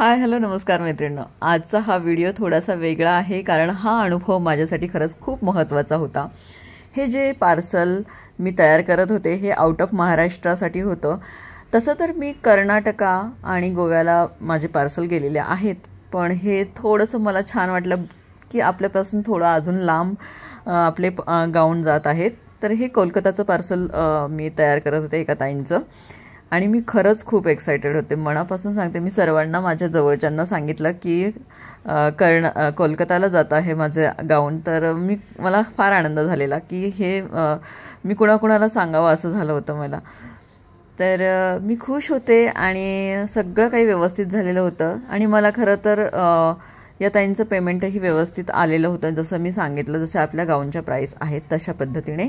hi hello नमस्कार मैत्रिणींनो आजचा हा व्हिडिओ थोडासा वेगळा आहे कारण हा अनुभव माझ्यासाठी खरंच खूप महत्त्वाचा होता हे जे पार्सल मी तयार करत होते हे आउट ऑफ महाराष्ट्रासाठी होतं तसं तर मी कर्नाटका आणि गोव्याला माझे पार्सल गेलेले आहेत पण हे थोडंसं मला छान वाटलं की आपल्यापासून थोडं अजून लांब आपले गाऊन जात आहेत तर हे कोलकाताचं पार्सल मी तयार करत होते एका ताईंचं आणि मी खरंच खूप एक्सायटेड होते मनापासून सांगते मी सर्वांना माझ्या जवळच्यांना सांगितलं की कर्ण कोलकाताला जात आहे माझे गाऊन तर मी मला फार आनंद झालेला की हे मी कुणाकुणाला सांगावं असं झालं होतं मला तर मी खुश होते आणि सगळं काही व्यवस्थित झालेलं होतं आणि मला खरं तर या ताईंचं पेमेंटही व्यवस्थित आलेलं होतं जसं मी सांगितलं जसं आपल्या गाऊनच्या प्राईस आहेत तशा पद्धतीने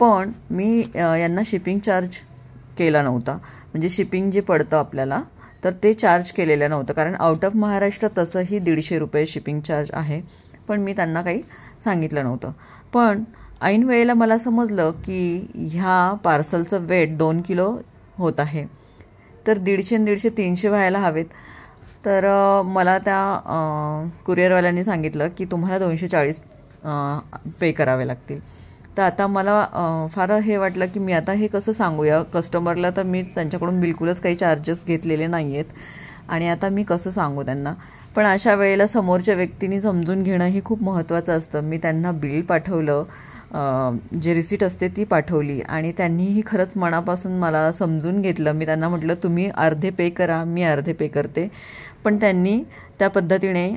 पण मी यांना शिपिंग चार्ज केला नव्हता म्हणजे शिपिंग जे पडतं आपल्याला तर ते चार्ज केलेलं नव्हतं कारण आउट ऑफ महाराष्ट्र तसंही दीडशे रुपये शिपिंग चार्ज आहे पण मी त्यांना काही सांगितलं नव्हतं पण ऐन वेळेला मला समजलं की ह्या पार्सलचं वेट दोन किलो होत आहे तर दीडशे दीडशे तीनशे व्हायला हवेत तर मला त्या कुरिअरवाल्यांनी सांगितलं की तुम्हाला दोनशे चाळीस पे करावे लागतील तर आता मला फार हे वाटलं की मी आता हे कसं सांगूया कस्टमरला तर मी त्यांच्याकडून बिलकुलच काही चार्जेस घेतलेले नाही आहेत आणि आता मी कसं सांगू त्यांना पण अशा वेळेला समोरच्या व्यक्तीने समजून घेणं हे खूप महत्त्वाचं असतं मी त्यांना बिल पाठवलं जे रिसिट असते ती पाठवली आणि त्यांनीही खरंच मनापासून मला समजून घेतलं मी त्यांना म्हटलं तुम्ही अर्धे पे करा मी अर्धे पे करते पण त्यांनी त्या पद्धतीने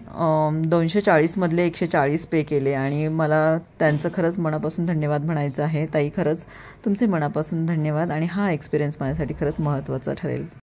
दोनशे चाळीसमधले एकशे चाळीस पे केले आणि मला त्यांचं खरंच मनापासून धन्यवाद म्हणायचं आहे ताई खरंच तुमचे मनापासून धन्यवाद आणि हा एक्सपिरियन्स माझ्यासाठी खरंच महत्त्वाचा ठरेल